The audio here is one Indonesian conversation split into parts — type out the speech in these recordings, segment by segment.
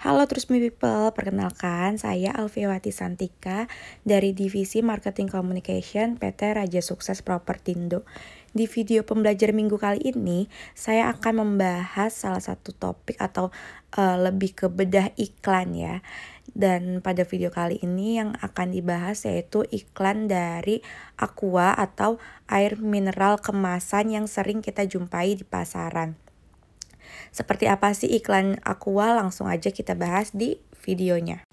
Halo Me People, perkenalkan saya Alfiewati Santika dari Divisi Marketing Communication PT Raja Sukses Propertindo. Di video pembelajar minggu kali ini, saya akan membahas salah satu topik atau uh, lebih ke bedah iklan ya. Dan pada video kali ini yang akan dibahas yaitu iklan dari Aqua atau air mineral kemasan yang sering kita jumpai di pasaran. Seperti apa sih iklan Aqua? Langsung aja kita bahas di videonya.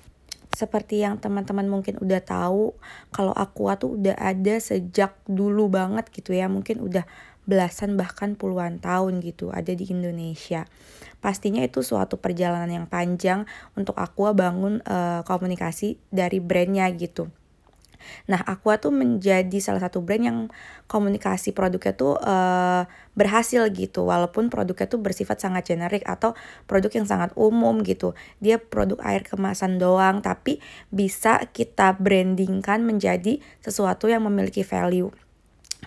Seperti yang teman-teman mungkin udah tahu, kalau Aqua tuh udah ada sejak dulu banget gitu ya. Mungkin udah belasan bahkan puluhan tahun gitu ada di Indonesia. Pastinya itu suatu perjalanan yang panjang untuk Aqua bangun uh, komunikasi dari brandnya gitu. Nah, Aqua tuh menjadi salah satu brand yang komunikasi produknya tuh uh, berhasil gitu, walaupun produknya tuh bersifat sangat generik atau produk yang sangat umum gitu. Dia produk air kemasan doang, tapi bisa kita brandingkan menjadi sesuatu yang memiliki value.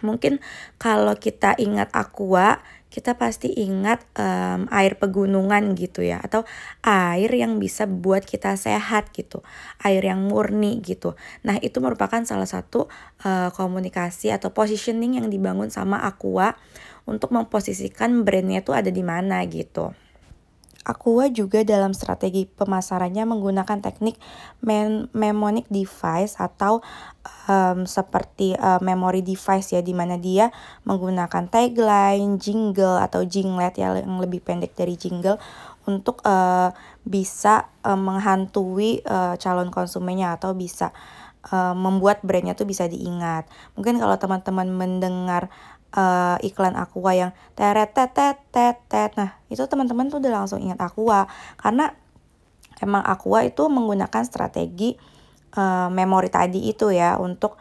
Mungkin kalau kita ingat aqua, kita pasti ingat um, air pegunungan gitu ya atau air yang bisa buat kita sehat gitu air yang murni gitu nah itu merupakan salah satu uh, komunikasi atau positioning yang dibangun sama Aqua untuk memposisikan brandnya itu ada di mana gitu Aqua juga dalam strategi pemasarannya menggunakan teknik mem mnemonic device atau um, seperti uh, memory device ya di mana dia menggunakan tagline, jingle atau jinglet ya yang lebih pendek dari jingle untuk uh, bisa uh, menghantui uh, calon konsumennya atau bisa uh, membuat brandnya tuh bisa diingat. Mungkin kalau teman-teman mendengar uh, iklan Aqua yang teret tet tet Nah, itu teman-teman tuh udah langsung ingat Aqua karena emang Aqua itu menggunakan strategi uh, memori tadi itu ya untuk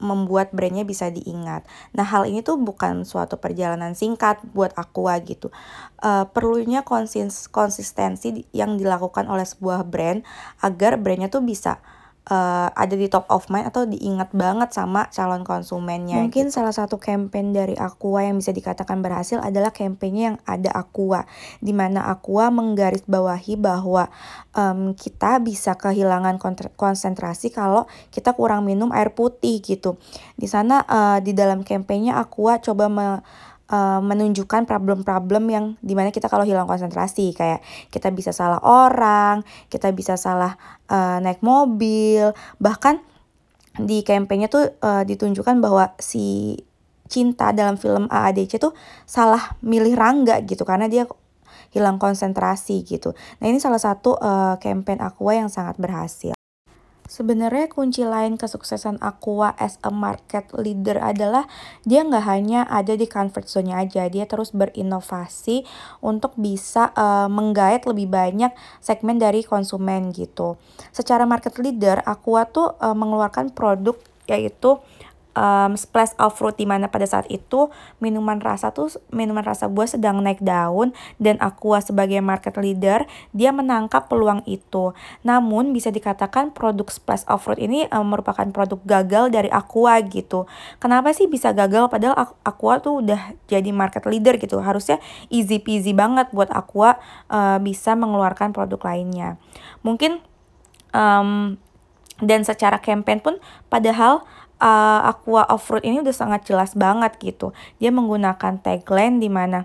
membuat brandnya bisa diingat. Nah hal ini tuh bukan suatu perjalanan singkat buat Aqua gitu. Uh, perlunya konsis konsistensi yang dilakukan oleh sebuah brand agar brandnya tuh bisa uh, ada di top of mind atau diingat banget sama calon konsumennya. Mungkin gitu. salah satu campaign dari Aqua yang bisa dikatakan berhasil adalah campaignnya yang ada Aqua, di mana Aqua menggarisbawahi bahwa um, kita bisa kehilangan konsentrasi kalau kita kurang minum air putih gitu. Di sana uh, di dalam campaignnya Aqua coba me uh, menunjukkan problem-problem yang dimana kita kalau hilang konsentrasi kayak kita bisa salah orang, kita bisa salah uh, naik mobil, bahkan di kampanye tuh uh, ditunjukkan bahwa si cinta dalam film AADC tuh salah milih Rangga gitu karena dia hilang konsentrasi gitu. Nah ini salah satu uh, campaign Aqua yang sangat berhasil. Sebenarnya kunci lain kesuksesan Aqua as a market leader adalah dia nggak hanya ada di comfort zone-nya aja, dia terus berinovasi untuk bisa uh, menggait lebih banyak segmen dari konsumen gitu. Secara market leader, Aqua tuh uh, mengeluarkan produk yaitu um, splash of fruit di mana pada saat itu minuman rasa tuh minuman rasa buah sedang naik daun dan Aqua sebagai market leader dia menangkap peluang itu. Namun bisa dikatakan produk splash of fruit ini um, merupakan produk gagal dari Aqua gitu. Kenapa sih bisa gagal padahal Aqua tuh udah jadi market leader gitu. Harusnya easy peasy banget buat Aqua uh, bisa mengeluarkan produk lainnya. Mungkin um, dan secara campaign pun padahal uh, Aqua Fruit ini udah sangat jelas banget gitu. Dia menggunakan tagline di mana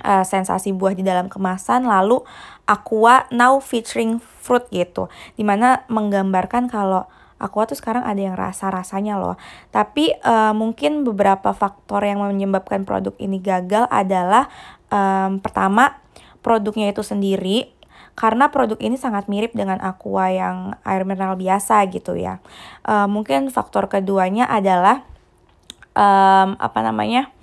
uh, sensasi buah di dalam kemasan lalu Aqua now featuring fruit gitu. Dimana menggambarkan kalau Aqua tuh sekarang ada yang rasa-rasanya loh. Tapi uh, mungkin beberapa faktor yang menyebabkan produk ini gagal adalah um, pertama produknya itu sendiri karena produk ini sangat mirip dengan aqua yang air mineral biasa gitu ya. Uh, mungkin faktor keduanya adalah um, apa namanya?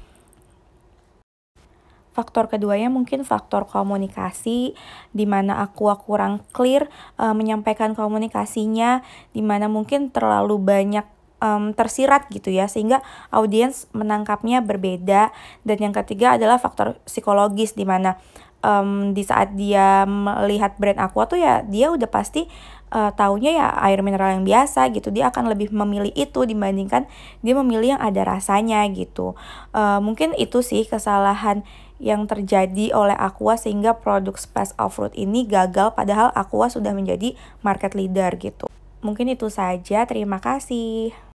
Faktor keduanya mungkin faktor komunikasi, di mana aqua kurang clear uh, menyampaikan komunikasinya, di mana mungkin terlalu banyak um, tersirat gitu ya sehingga audiens menangkapnya berbeda dan yang ketiga adalah faktor psikologis di mana um, di saat dia melihat brand Aqua tuh ya dia udah pasti uh, taunya ya air mineral yang biasa gitu dia akan lebih memilih itu dibandingkan dia memilih yang ada rasanya gitu uh, mungkin itu sih kesalahan yang terjadi oleh Aqua sehingga produk space of Fruit ini gagal padahal Aqua sudah menjadi market leader gitu. Mungkin itu saja, terima kasih.